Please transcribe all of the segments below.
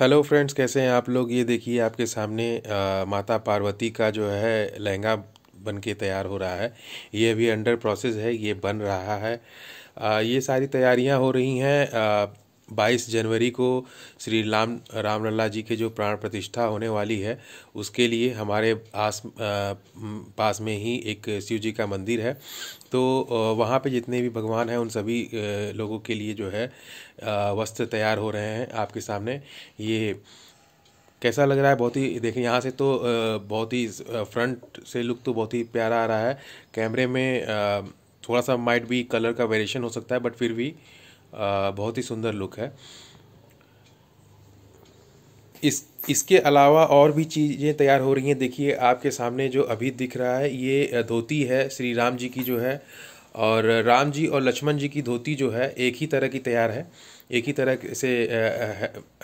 hello friends कैसे हैं आप लोग ये देखिए आपके सामने आ, माता पार्वती का जो है लहंगा बन के तैयार हो रहा है ये अभी अंडर प्रोसेस है ये बन रहा है आ, ये सारी तैयारियां हो रही हैं बाईस जनवरी को श्री राम रामलला जी के जो प्राण प्रतिष्ठा होने वाली है उसके लिए हमारे आस आ, पास में ही एक शिव जी का मंदिर है तो वहाँ पे जितने भी भगवान हैं उन सभी लोगों के लिए जो है वस्त्र तैयार हो रहे हैं आपके सामने ये कैसा लग रहा है बहुत ही देखें यहाँ से तो बहुत ही फ्रंट से लुक तो बहुत ही प्यारा आ रहा है कैमरे में थोड़ा सा माइट भी कलर का वेरिएशन हो सकता है बट फिर भी बहुत ही सुंदर लुक है इस इसके अलावा और भी चीज़ें तैयार हो रही हैं देखिए आपके सामने जो अभी दिख रहा है ये धोती है श्री राम जी की जो है और राम जी और लक्ष्मण जी की धोती जो है एक ही तरह की तैयार है एक ही तरह से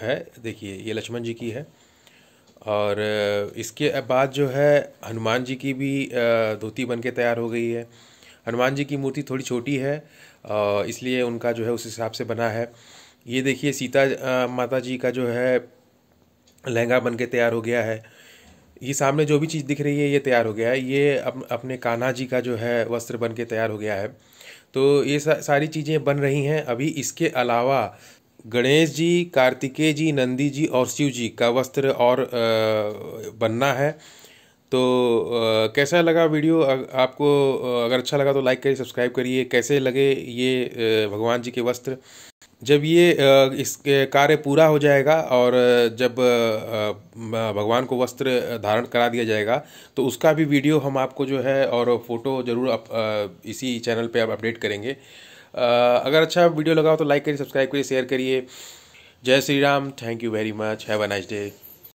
है देखिए ये लक्ष्मण जी की है और इसके बाद जो है हनुमान जी की भी धोती बन के तैयार हो गई है हनुमान जी की मूर्ति थोड़ी छोटी है इसलिए उनका जो है उस हिसाब से बना है ये देखिए सीता माता जी का जो है लहंगा बन के तैयार हो गया है ये सामने जो भी चीज़ दिख रही है ये तैयार हो गया है ये अप, अपने कान्हा जी का जो है वस्त्र बन के तैयार हो गया है तो ये सा, सारी चीज़ें बन रही हैं अभी इसके अलावा गणेश जी कार्तिकेय जी नंदी जी और शिव जी का वस्त्र और आ, बनना है तो आ, कैसा लगा वीडियो आ, आपको अगर अच्छा लगा तो लाइक करिए सब्सक्राइब करिए कैसे लगे ये भगवान जी के वस्त्र जब ये इस कार्य पूरा हो जाएगा और जब भगवान को वस्त्र धारण करा दिया जाएगा तो उसका भी वीडियो हम आपको जो है और फोटो ज़रूर आप इसी चैनल पे आप अपडेट करेंगे अगर अच्छा वीडियो लगा हो तो लाइक करिए सब्सक्राइब करिए शेयर करिए जय Shri Ram thank you very much have a nice day